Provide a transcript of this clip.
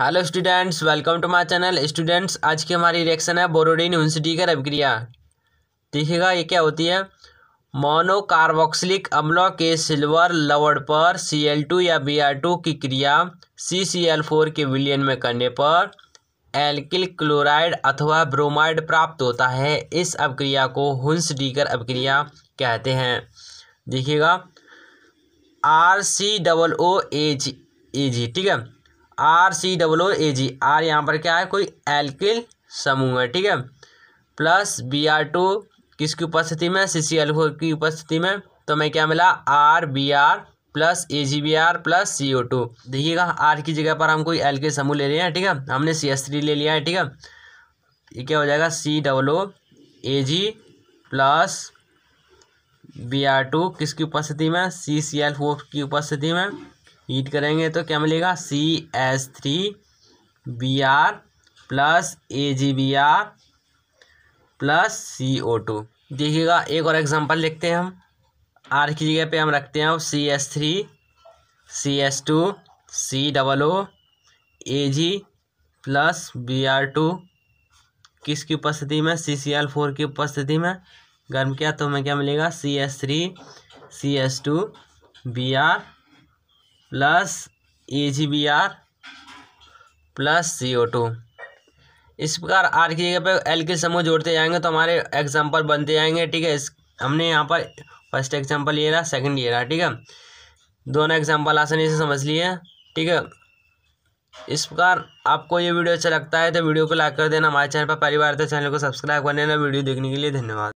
hello students welcome to my channel students आज की हमारी रिएक्शन है बोरोडीन यूनिवर्सिटी का अभिक्रिया देखिएगा ये क्या होती है मोनोकार्बोक्सिलिक अम्लों के सिल्वर लवड़ पर सी एल टू या बी आर टू की क्रिया सी सी एल फोर के विलयन में करने पर एल्किल क्लोराइड अथवा ब्रोमाइड प्राप्त होता है इस अभिक्रिया को हुंस डीकर अभिक्रिया कहते हैं देखिएगा R C double O edge A G ठीक है R C डब्लो A ji are यहाँ पर क्या है कोई एल्किल समूह है ठीक है प्लस बी आर टू किसकी उपस्थिति में सी सी एल की उपस्थिति में तो मैं क्या मिला R B R plus A G B R plus C O two देखिएगा आर की जगह पर हम कोई एल के समूह ले रहे हैं ठीक है हमने सी एस थ्री ले लिया है ठीक है ये क्या हो जाएगा C double O A G plus B R two किसकी उपस्थिति में सी सी एल फोर की उपस्थिति में हीट करेंगे तो क्या मिलेगा C S three B R plus A G B R plus C O two देखिएगा एक और एग्जांपल लिखते हैं हम आर की जगह पे हम रखते हैं C S three C S two C double O A G plus B R two किसकी उपस्थिति में सी सी एल फोर की उपस्थिति में गर्म किया तो हमें क्या मिलेगा C S three C S two B R plus A G B R plus C O two इस प्रकार आर की जगह पे एल के समूह जोड़ते जाएंगे तो हमारे एग्जाम्पल बनते जाएंगे ठीक है इस हमने यहाँ पर फर्स्ट एग्जाम्पल ये रहा सेकंड ये रहा ठीक है दोनों एग्जाम्पल आसानी से समझ लिए ठीक है इस प्रकार आपको ये वीडियो अच्छा लगता है तो वीडियो को लाइक कर देना हमारे चैनल पर परिवार तो चैनल को सब्सक्राइब कर देना वीडियो देखने के लिए धन्यवाद